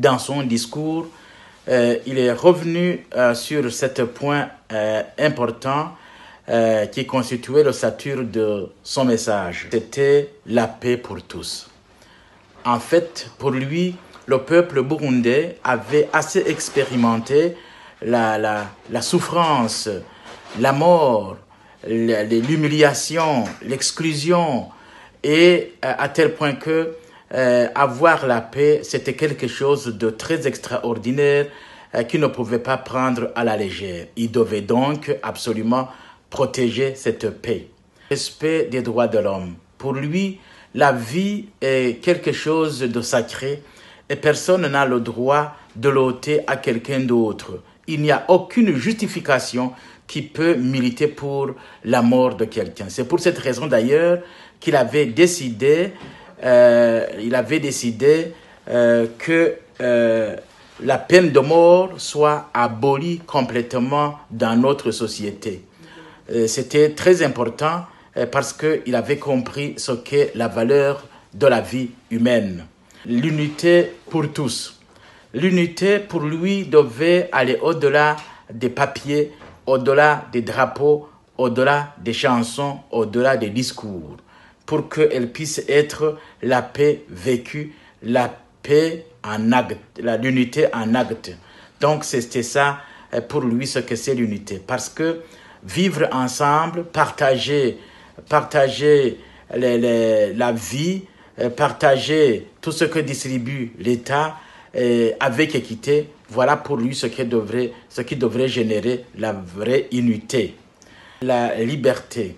Dans son discours, euh, il est revenu euh, sur cet point euh, important qui constituait le statut de son message. C'était la paix pour tous. En fait, pour lui, le peuple burundais avait assez expérimenté la, la souffrance, la mort, l'humiliation, l'exclusion, et à tel point que euh, avoir la paix, c'était quelque chose de très extraordinaire euh, qu'il ne pouvait pas prendre à la légère. Il devait donc absolument protéger cette paix. Respect des droits de l'homme. Pour lui, la vie est quelque chose de sacré et personne n'a le droit de l'ôter à quelqu'un d'autre. Il n'y a aucune justification qui peut militer pour la mort de quelqu'un. C'est pour cette raison d'ailleurs qu'il avait décidé euh, il avait décidé euh, que euh, la peine de mort soit abolie complètement dans notre société. C'était très important parce qu'il avait compris ce qu'est la valeur de la vie humaine. L'unité pour tous. L'unité pour lui devait aller au-delà des papiers, au-delà des drapeaux, au-delà des chansons, au-delà des discours pour qu'elle puisse être la paix vécue, la paix en acte, l'unité en acte. Donc c'était ça euh, pour lui ce que c'est l'unité. Parce que vivre ensemble, partager, partager la vie, euh, partager tout ce que distribue l'État euh, avec équité, voilà pour lui ce qui, devrait, ce qui devrait générer la vraie unité, la liberté.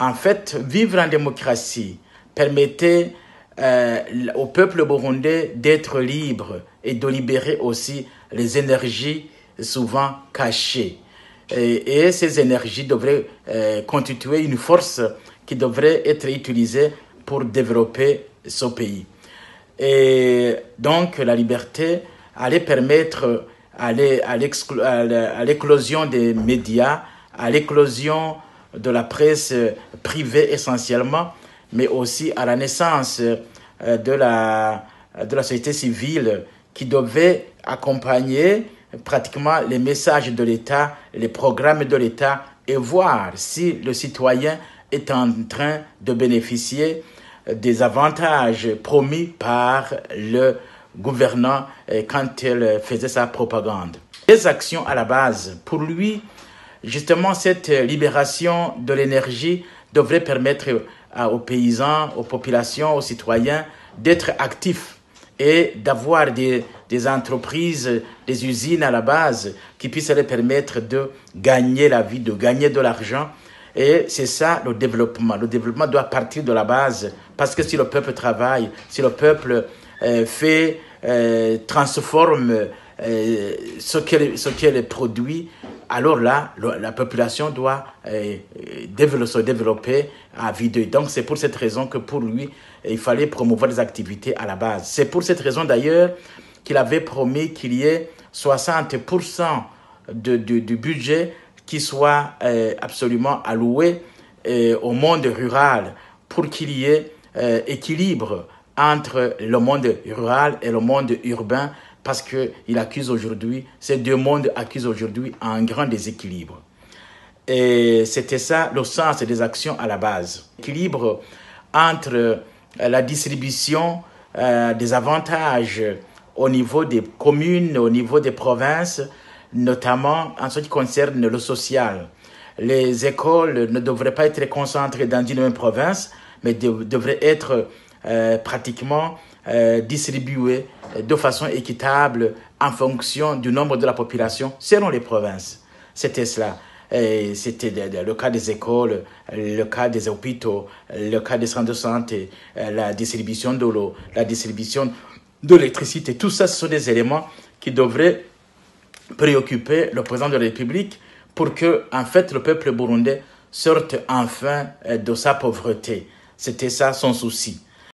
En fait, vivre en démocratie permettait euh, au peuple burundais d'être libre et de libérer aussi les énergies souvent cachées. Et, ces énergies devraient euh, constituer une force qui devrait être utilisée pour développer ce pays. Et donc la liberté allait permettre à l'éclosion des médias, à l'éclosion de la presse privée essentiellement, mais aussi à la naissance euh, de la, de la société civile qui devait accompagner pratiquement les messages de l'État, les programmes de l'État et voir si le citoyen est en train de bénéficier des avantages promis par le gouvernant euh, quand il faisait sa propagande. Les actions à la base, pour lui, Justement, cette euh, libération de l'énergie devrait permettre euh, aux paysans, aux populations, aux citoyens d'être actifs et d'avoir des, entreprises, des usines à la base qui puissent leur permettre de gagner la vie, de gagner de l'argent. Et c'est ça le développement. Le développement doit partir de la base parce que si le peuple travaille, si le peuple euh, fait, transforme ce qu'est produit, alors là, la population doit euh, euh, se développer à vie Donc c'est pour cette raison que pour lui, euh, il fallait promouvoir les activités à la base. C'est pour cette raison d'ailleurs qu'il avait promis qu'il y ait 60% du budget qui soit absolument alloué au monde rural pour qu'il y ait équilibre entre le monde rural et le monde urbain parce qu'il accuse aujourd'hui, ces deux mondes accusent aujourd'hui un grand déséquilibre. Et c'était ça le sens des actions à la base. L'équilibre entre euh, la distribution euh, des avantages au niveau des communes, au niveau des provinces, notamment en ce qui concerne le social. Les écoles ne devraient pas être concentrées dans une même province, mais devraient être euh, pratiquement euh, distribué de façon équitable en fonction du nombre de la population selon les provinces. C'était cela. C'était le cas des écoles, le cas des hôpitaux, le cas des centres de santé, euh, la distribution de l'eau, la distribution de l'électricité. Tout ça, ce sont des éléments qui devraient préoccuper le président de la République pour que, en fait, le peuple burundais sorte enfin euh, de sa pauvreté. C'était ça son souci.